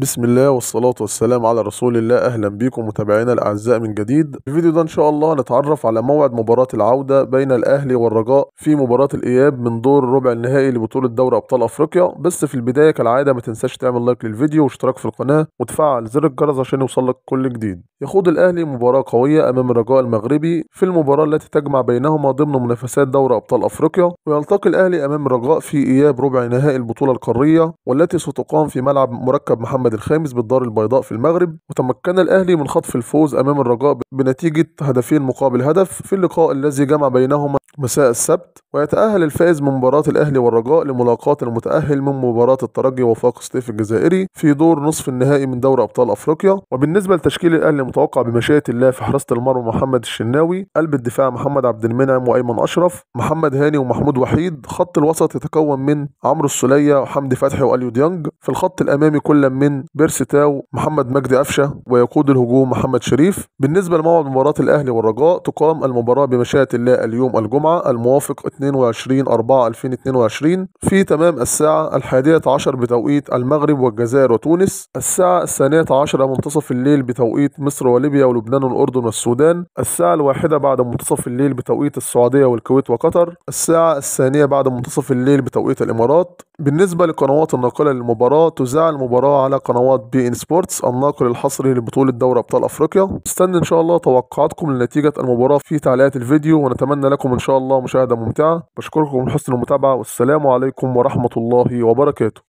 بسم الله والصلاة والسلام على رسول الله أهلا بيكم متابعينا الأعزاء من جديد في الفيديو ده إن شاء الله نتعرف على موعد مباراة العودة بين الأهلي والرجاء في مباراة الإياب من دور ربع النهائي لبطولة دوري أبطال أفريقيا بس في البداية كالعادة ما تنساش تعمل لايك للفيديو واشتراك في القناة وتفعل زر الجرس عشان يوصلك كل جديد يخوض الأهلي مباراة قوية أمام الرجاء المغربي في المباراة التي تجمع بينهما ضمن منافسات دوري أبطال أفريقيا ويلتقي الأهلي أمام الرجاء في إياب ربع نهائي البطولة القارية والتي ستقام في ملعب مركب محمد محمد الخامس بالدار البيضاء في المغرب وتمكن الأهلي من خطف الفوز أمام الرجاء بنتيجة هدفين مقابل هدف في اللقاء الذي جمع بينهما مساء السبت ويتأهل الفائز من مباراة الأهلي والرجاء لملاقاة المتأهل من مباراة الترجي وفاق سطيف الجزائري في دور نصف النهائي من دوري أبطال أفريقيا وبالنسبة لتشكيل الأهلي المتوقع بمشيئة الله في حراسة المرمى محمد الشناوي قلب الدفاع محمد عبد المنعم وأيمن أشرف محمد هاني ومحمود وحيد خط الوسط يتكون من عمرو السلية وحمدي فتحي وأليو ديانج في الخط الأمامي كل من من بيرس تاو محمد مجدي قفشه ويقود الهجوم محمد شريف بالنسبه لموعد مباراه الاهلي والرجاء تقام المباراه بمشيئه الله اليوم الجمعه الموافق 22 4 2022 في تمام الساعه الحادية عشر بتوقيت المغرب والجزائر وتونس الساعه الثانية عشر منتصف الليل بتوقيت مصر وليبيا ولبنان والاردن والسودان الساعه الواحدة بعد منتصف الليل بتوقيت السعوديه والكويت وقطر الساعه الثانية بعد منتصف الليل بتوقيت الامارات بالنسبه لقنوات الناقله للمباراه تذاع المباراه على قنوات بي ان سبورتس الناقل الحصري لبطولة دوري ابطال افريقيا استنى ان شاء الله توقعاتكم لنتيجة المباراة في تعليقات الفيديو ونتمنى لكم ان شاء الله مشاهدة ممتعة بشكركم من حسن المتابعة والسلام عليكم ورحمة الله وبركاته